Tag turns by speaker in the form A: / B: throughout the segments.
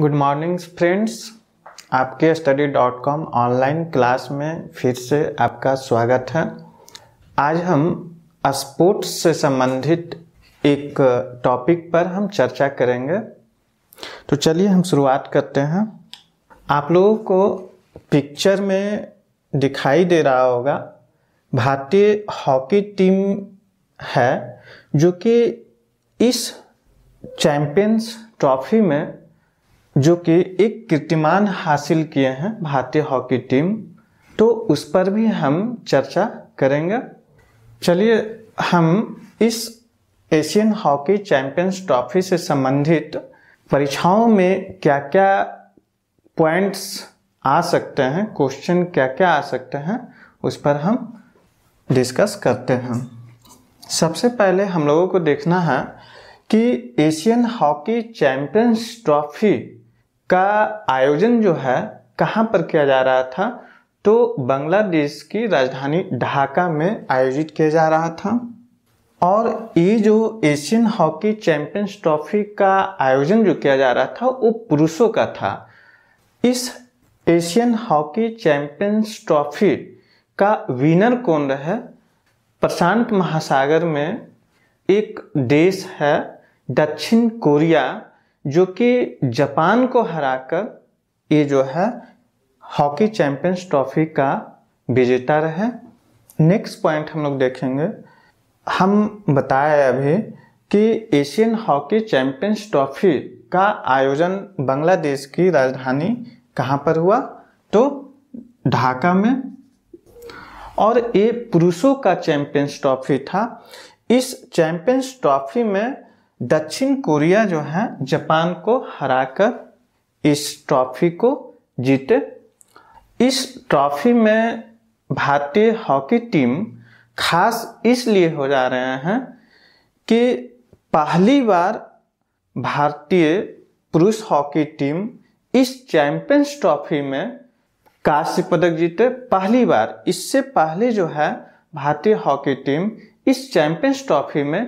A: good morning friends आपके study dot com online class में फिर से आपका स्वागत है आज हम स्पोर्ट्स से संबंधित एक टॉपिक पर हम चर्चा करेंगे तो चलिए हम शुरुआत करते हैं आप लोगों को पिक्चर में दिखाई दे रहा होगा भारतीय हॉकी टीम है जो कि इस चैंपियंस ट्रॉफी में जो कि एक कीर्तिमान हासिल किए हैं भारतीय हॉकी टीम तो उस पर भी हम चर्चा करेंगे चलिए हम इस एशियन हॉकी चैंपियंस ट्रॉफी से संबंधित परीक्षाओं में क्या क्या पॉइंट्स आ सकते हैं क्वेश्चन क्या क्या आ सकते हैं उस पर हम डिस्कस करते हैं सबसे पहले हम लोगों को देखना है कि एशियन हॉकी चैंपियंस ट्रॉफी का आयोजन जो है कहाँ पर किया जा रहा था तो बांग्लादेश की राजधानी ढाका में आयोजित किया जा रहा था और ये जो एशियन हॉकी चैंपियंस ट्रॉफी का आयोजन जो किया जा रहा था वो पुरुषों का था इस एशियन हॉकी चैंपियंस ट्रॉफी का विनर कौन रहे प्रशांत महासागर में एक देश है दक्षिण कोरिया जो कि जापान को हराकर ये जो है हॉकी चैंपियंस ट्रॉफी का विजेता रहे नेक्स्ट पॉइंट हम लोग देखेंगे हम बताए अभी कि एशियन हॉकी चैंपियंस ट्रॉफी का आयोजन बांग्लादेश की राजधानी कहाँ पर हुआ तो ढाका में और ये पुरुषों का चैंपियंस ट्रॉफी था इस चैंपियंस ट्रॉफी में दक्षिण कोरिया जो है जापान को हराकर इस ट्रॉफी को जीते इस ट्रॉफी में भारतीय हॉकी टीम खास इसलिए हो जा रहे हैं कि पहली बार भारतीय पुरुष हॉकी टीम इस चैंपियंस ट्रॉफी में कांस्य पदक जीते पहली बार इससे पहले जो है भारतीय हॉकी टीम इस चैंपियंस ट्रॉफी में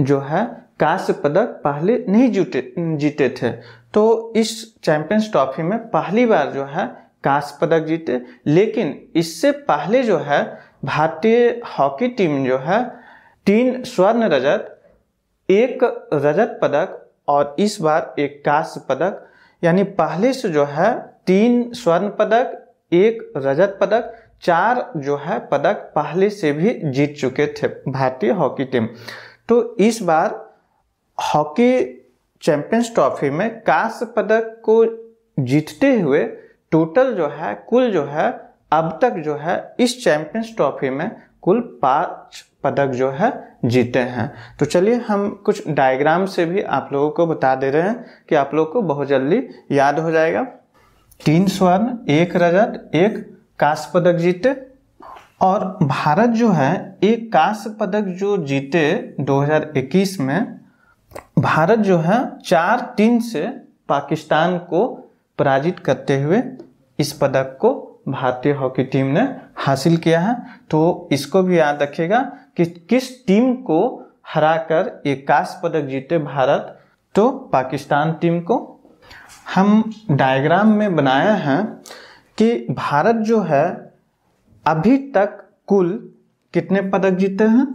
A: जो है कांस्य पदक पहले नहीं जुटे जीते थे तो इस चैंपियंस ट्रॉफी में पहली बार जो है कांस्य पदक जीते लेकिन इससे पहले जो है भारतीय हॉकी टीम जो है तीन स्वर्ण रजत एक रजत पदक और इस बार एक कांस्य पदक यानी पहले से जो है तीन स्वर्ण पदक एक रजत पदक चार जो है पदक पहले से भी जीत चुके थे भारतीय हॉकी टीम तो इस बार हॉकी चैंपियंस ट्रॉफी में कांस्य पदक को जीतते हुए टोटल जो है कुल जो है अब तक जो है इस चैंपियंस ट्रॉफी में कुल पाँच पदक जो है जीते हैं तो चलिए हम कुछ डायग्राम से भी आप लोगों को बता दे रहे हैं कि आप लोगों को बहुत जल्दी याद हो जाएगा तीन स्वर्ण एक रजत एक कांस्य पदक जीते और भारत जो है एक कांस्य पदक जो जीते 2021 में भारत जो है चार तीन से पाकिस्तान को पराजित करते हुए इस पदक को भारतीय हॉकी टीम ने हासिल किया है तो इसको भी याद रखेगा कि किस टीम को हराकर ये काश पदक जीते भारत तो पाकिस्तान टीम को हम डायग्राम में बनाया है कि भारत जो है अभी तक कुल कितने पदक जीते हैं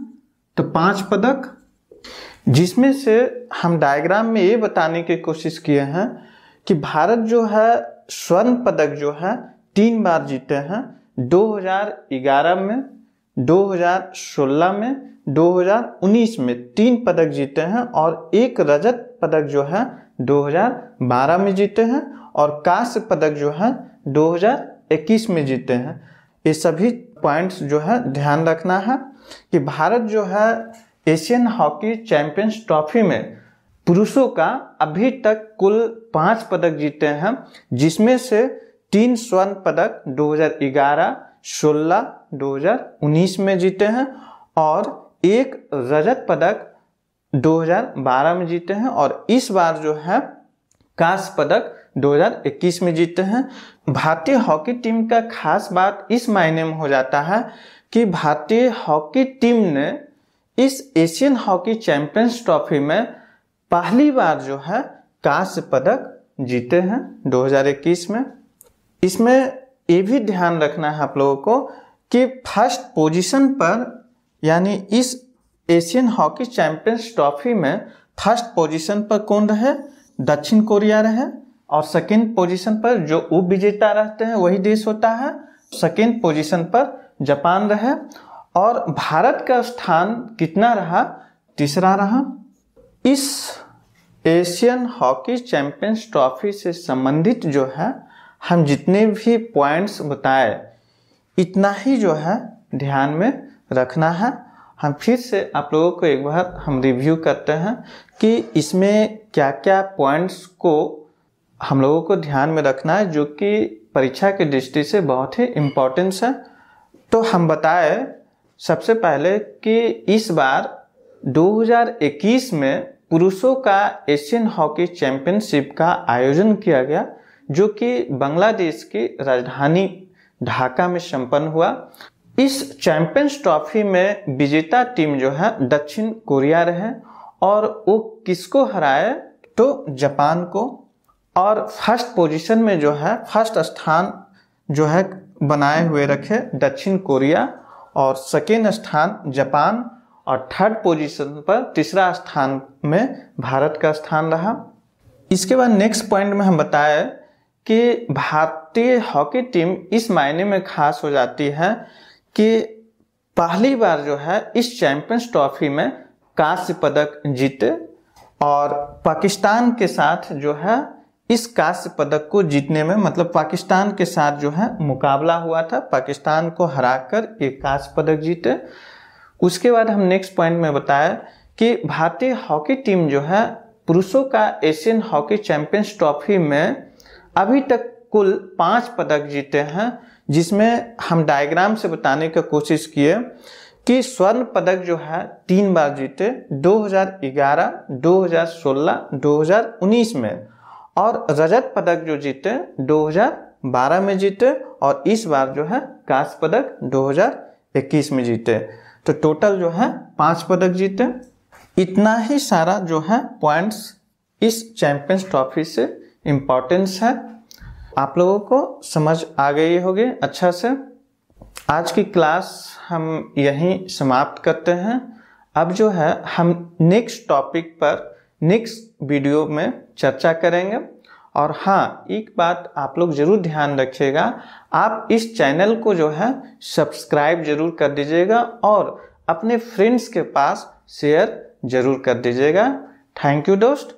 A: तो पांच पदक जिसमें से हम डायग्राम में ये बताने की कोशिश किए हैं कि भारत जो है स्वर्ण पदक जो है तीन बार जीते हैं 2011 में 2016 में 2019 में तीन पदक जीते हैं और एक रजत पदक जो है 2012 में जीते हैं और कांस्य पदक जो है 2021 में जीते हैं ये सभी पॉइंट्स जो है ध्यान रखना है कि भारत जो है एशियन हॉकी चैंपियंस ट्रॉफी में पुरुषों का अभी तक कुल पांच पदक जीते हैं जिसमें से तीन स्वर्ण पदक 2011, 16, 2019 में जीते हैं और एक रजत पदक 2012 में जीते हैं और इस बार जो है कांस्य पदक 2021 में जीते हैं भारतीय हॉकी टीम का खास बात इस मायने में हो जाता है कि भारतीय हॉकी टीम ने इस एशियन हॉकी चैंपियंस ट्रॉफी में पहली बार जो है कांस्य पदक जीते हैं 2021 में इसमें ये भी ध्यान रखना है आप लोगों को कि फर्स्ट पोजीशन पर यानी इस एशियन हॉकी चैंपियंस ट्रॉफी में फर्स्ट पोजीशन पर कौन रहे दक्षिण कोरिया रहे और सेकेंड पोजीशन पर जो उप विजेता रहते हैं वही देश होता है सेकेंड पोजीशन पर जापान रहे और भारत का स्थान कितना रहा तीसरा रहा इस एशियन हॉकी चैंपियंस ट्रॉफी से संबंधित जो है हम जितने भी पॉइंट्स बताए इतना ही जो है ध्यान में रखना है हम फिर से आप लोगों को एक बार हम रिव्यू करते हैं कि इसमें क्या क्या पॉइंट्स को हम लोगों को ध्यान में रखना है जो कि परीक्षा की दृष्टि से बहुत ही इम्पोर्टेंस है तो हम बताए सबसे पहले कि इस बार 2021 में पुरुषों का एशियन हॉकी चैंपियनशिप का आयोजन किया गया जो कि बांग्लादेश की राजधानी ढाका में संपन्न हुआ इस चैंपियंस ट्रॉफी में विजेता टीम जो है दक्षिण कोरिया रहे और वो किसको हराए तो जापान को और फर्स्ट पोजीशन में जो है फर्स्ट स्थान जो है बनाए हुए रखे दक्षिण कोरिया और सेकेंड स्थान जापान और थर्ड पोजीशन पर तीसरा स्थान में भारत का स्थान रहा इसके बाद नेक्स्ट पॉइंट में हम बताए कि भारतीय हॉकी टीम इस मायने में खास हो जाती है कि पहली बार जो है इस चैंपियंस ट्रॉफी में कांस्य पदक जीते और पाकिस्तान के साथ जो है इस कांस्य पदक को जीतने में मतलब पाकिस्तान के साथ जो है मुकाबला हुआ था पाकिस्तान को हराकर ये कांस्य पदक जीते उसके बाद हम नेक्स्ट पॉइंट में बताया कि भारतीय हॉकी टीम जो है पुरुषों का एशियन हॉकी चैंपियंस ट्रॉफी में अभी तक कुल पांच पदक जीते हैं जिसमें हम डायग्राम से बताने का कोशिश किए कि स्वर्ण पदक जो है तीन बार जीते 2011, 2016, 2019 में और रजत पदक जो जीते 2012 में जीते और इस बार जो है कांस्य पदक 2021 में जीते तो टोटल जो है पांच पदक जीते इतना ही सारा जो है पॉइंट्स इस चैंपियंस ट्रॉफी से इम्पोर्टेंस है आप लोगों को समझ आ गई होगी अच्छा से आज की क्लास हम यहीं समाप्त करते हैं अब जो है हम नेक्स्ट टॉपिक पर नेक्स्ट वीडियो में चर्चा करेंगे और हाँ एक बात आप लोग ज़रूर ध्यान रखिएगा आप इस चैनल को जो है सब्सक्राइब जरूर कर दीजिएगा और अपने फ्रेंड्स के पास शेयर जरूर कर दीजिएगा थैंक यू दोस्त